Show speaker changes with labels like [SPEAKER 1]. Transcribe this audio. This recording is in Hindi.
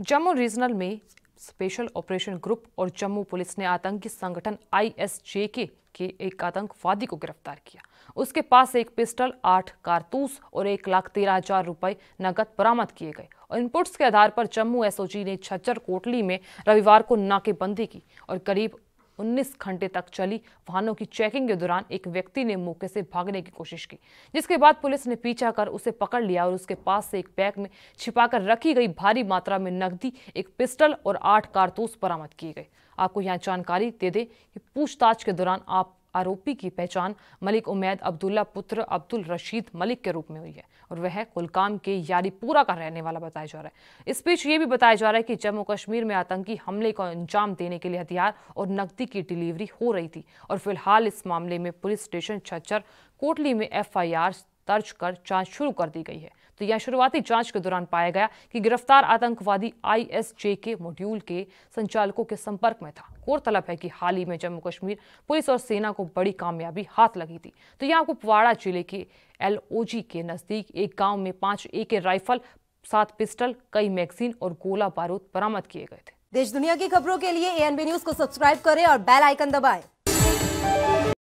[SPEAKER 1] जम्मू रीजनल में स्पेशल ऑपरेशन ग्रुप और जम्मू पुलिस ने आतंकी संगठन आईएसजेके के एक आतंकवादी को गिरफ्तार किया उसके पास एक पिस्टल आठ कारतूस और एक लाख तेरह हजार रुपए नकद बरामद किए गए और इनपुट्स के आधार पर जम्मू एसओजी ने छज्जर कोटली में रविवार को नाकेबंदी की और करीब 19 घंटे तक चली वाहनों की चेकिंग के दौरान एक व्यक्ति ने मौके से भागने की कोशिश की जिसके बाद पुलिस ने पीछा कर उसे पकड़ लिया और उसके पास से एक बैग में छिपाकर रखी गई भारी मात्रा में नकदी एक पिस्टल और आठ कारतूस बरामद किए गए आपको यहाँ जानकारी दे दें कि पूछताछ के दौरान आप आरोपी की पहचान मलिक उमैद अब्दुल्ला पुत्र अब्दुल रशीद मलिक के रूप में हुई है और वह कुलकाम के यारीपुरा का रहने वाला बताया जा रहा है इस बीच ये भी बताया जा रहा है कि जम्मू कश्मीर में आतंकी हमले को अंजाम देने के लिए हथियार और नकदी की डिलीवरी हो रही थी और फिलहाल इस मामले में पुलिस स्टेशन छज्जर कोटली में एफ दर्ज कर जांच शुरू कर दी गई है तो यह शुरुआती जांच के दौरान पाया गया कि गिरफ्तार आतंकवादी आईएसजे के मॉड्यूल के संचालकों के संपर्क में था गौरतलब है कि हाल ही में जम्मू कश्मीर पुलिस और सेना को बड़ी कामयाबी हाथ लगी थी तो यहाँ कुपवाड़ा जिले के एलओजी के नजदीक एक गांव में पांच एके राइफल सात पिस्टल कई मैगजीन और गोला बारूद बरामद किए गए थे देश दुनिया की खबरों के लिए एएनबी न्यूज को सब्सक्राइब करें और बेल आइकन दबाएं